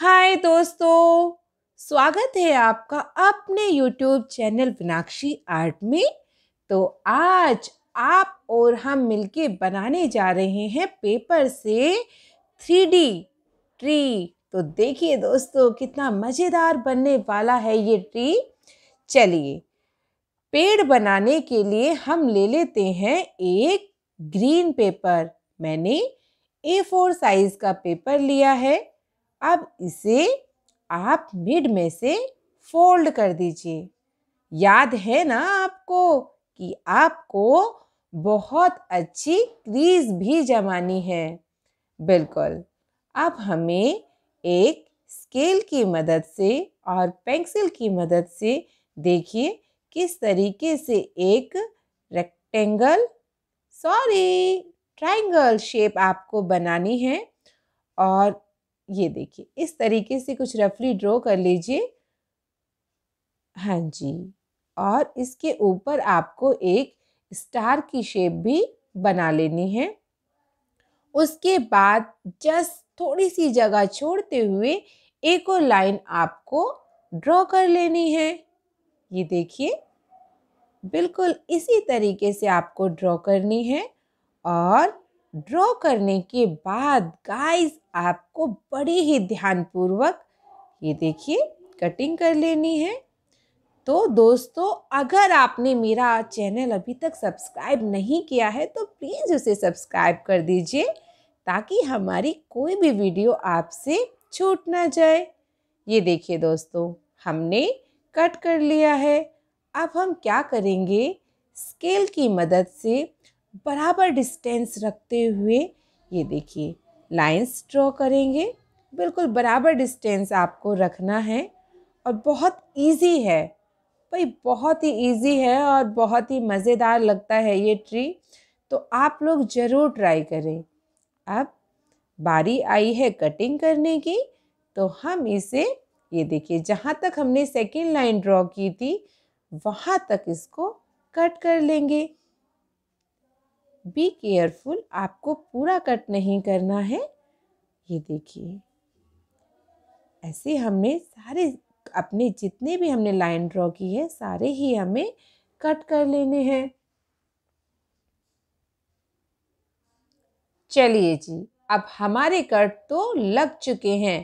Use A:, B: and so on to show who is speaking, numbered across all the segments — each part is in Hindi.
A: हाय दोस्तों स्वागत है आपका अपने यूट्यूब चैनल विनाक्षी आर्ट में तो आज आप और हम मिलके बनाने जा रहे हैं पेपर से थ्री डी ट्री तो देखिए दोस्तों कितना मज़ेदार बनने वाला है ये ट्री चलिए पेड़ बनाने के लिए हम ले लेते हैं एक ग्रीन पेपर मैंने ए फोर साइज़ का पेपर लिया है अब इसे आप मिड में से फोल्ड कर दीजिए याद है ना आपको कि आपको बहुत अच्छी क्रीज भी जमानी है बिल्कुल अब हमें एक स्केल की मदद से और पेंसिल की मदद से देखिए किस तरीके से एक रेक्टेंगल सॉरी ट्राइंगल शेप आपको बनानी है और ये देखिए इस तरीके से कुछ रफली ड्रॉ कर लीजिए हाँ जी और इसके ऊपर आपको एक स्टार की शेप भी बना लेनी है उसके बाद जस्ट थोड़ी सी जगह छोड़ते हुए एक और लाइन आपको ड्रॉ कर लेनी है ये देखिए बिल्कुल इसी तरीके से आपको ड्रॉ करनी है और ड्रॉ करने के बाद गाइस आपको बड़े ही ध्यानपूर्वक ये देखिए कटिंग कर लेनी है तो दोस्तों अगर आपने मेरा चैनल अभी तक सब्सक्राइब नहीं किया है तो प्लीज़ उसे सब्सक्राइब कर दीजिए ताकि हमारी कोई भी वीडियो आपसे छूट ना जाए ये देखिए दोस्तों हमने कट कर लिया है अब हम क्या करेंगे स्केल की मदद से बराबर डिस्टेंस रखते हुए ये देखिए लाइंस ड्रॉ करेंगे बिल्कुल बराबर डिस्टेंस आपको रखना है और बहुत इजी है भाई बहुत ही इजी है और बहुत ही मज़ेदार लगता है ये ट्री तो आप लोग ज़रूर ट्राई करें अब बारी आई है कटिंग करने की तो हम इसे ये देखिए जहाँ तक हमने सेकेंड लाइन ड्रॉ की थी वहाँ तक इसको कट कर लेंगे बी केयरफुल आपको पूरा कट नहीं करना है ये देखिए ऐसे हमने सारे अपने जितने भी हमने लाइन ड्रॉ की है सारे ही हमें कट कर लेने हैं चलिए जी अब हमारे कट तो लग चुके हैं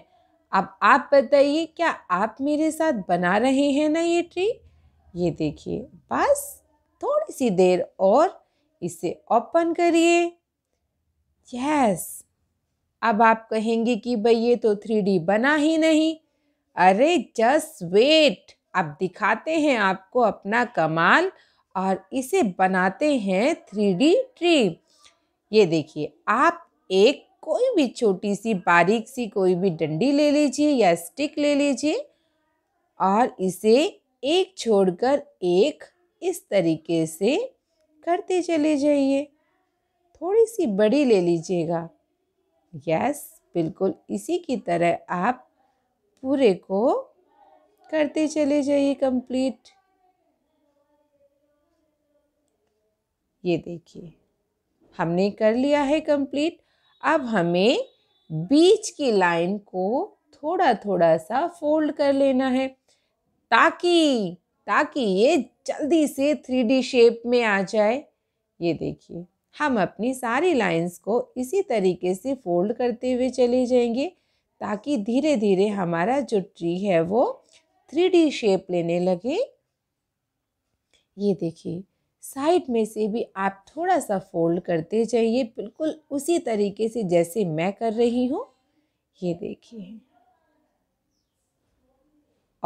A: अब आप बताइए क्या आप मेरे साथ बना रहे हैं ना ये ट्री ये देखिए बस थोड़ी सी देर और इसे ओपन करिए यस अब आप कहेंगे कि भाई ये तो थ्री बना ही नहीं अरे जस्ट वेट अब दिखाते हैं आपको अपना कमाल और इसे बनाते हैं थ्री डी ट्री ये देखिए आप एक कोई भी छोटी सी बारीक सी कोई भी डंडी ले लीजिए या स्टिक ले लीजिए और इसे एक छोड़कर एक इस तरीके से करते चले जाइए थोड़ी सी बड़ी ले लीजिएगा यस बिल्कुल इसी की तरह आप पूरे को करते चले जाइए कंप्लीट ये देखिए हमने कर लिया है कंप्लीट अब हमें बीच की लाइन को थोड़ा थोड़ा सा फोल्ड कर लेना है ताकि ताकि ये जल्दी से थ्री शेप में आ जाए ये देखिए हम अपनी सारी लाइंस को इसी तरीके से फोल्ड करते हुए चले जाएंगे ताकि धीरे धीरे हमारा जो ट्री है वो थ्री शेप लेने लगे ये देखिए साइड में से भी आप थोड़ा सा फोल्ड करते जाइए बिल्कुल उसी तरीके से जैसे मैं कर रही हूँ ये देखिए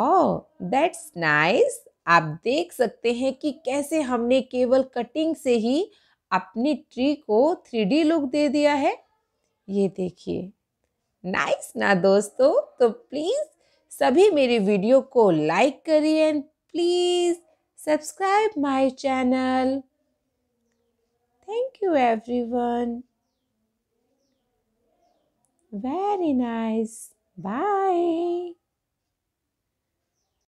A: ओह दैट्स नाइस आप देख सकते हैं कि कैसे हमने केवल कटिंग से ही अपनी ट्री को थ्री लुक दे दिया है ये देखिए नाइस ना दोस्तों तो प्लीज़ सभी मेरी वीडियो को लाइक करिए and please subscribe my channel thank you everyone very nice bye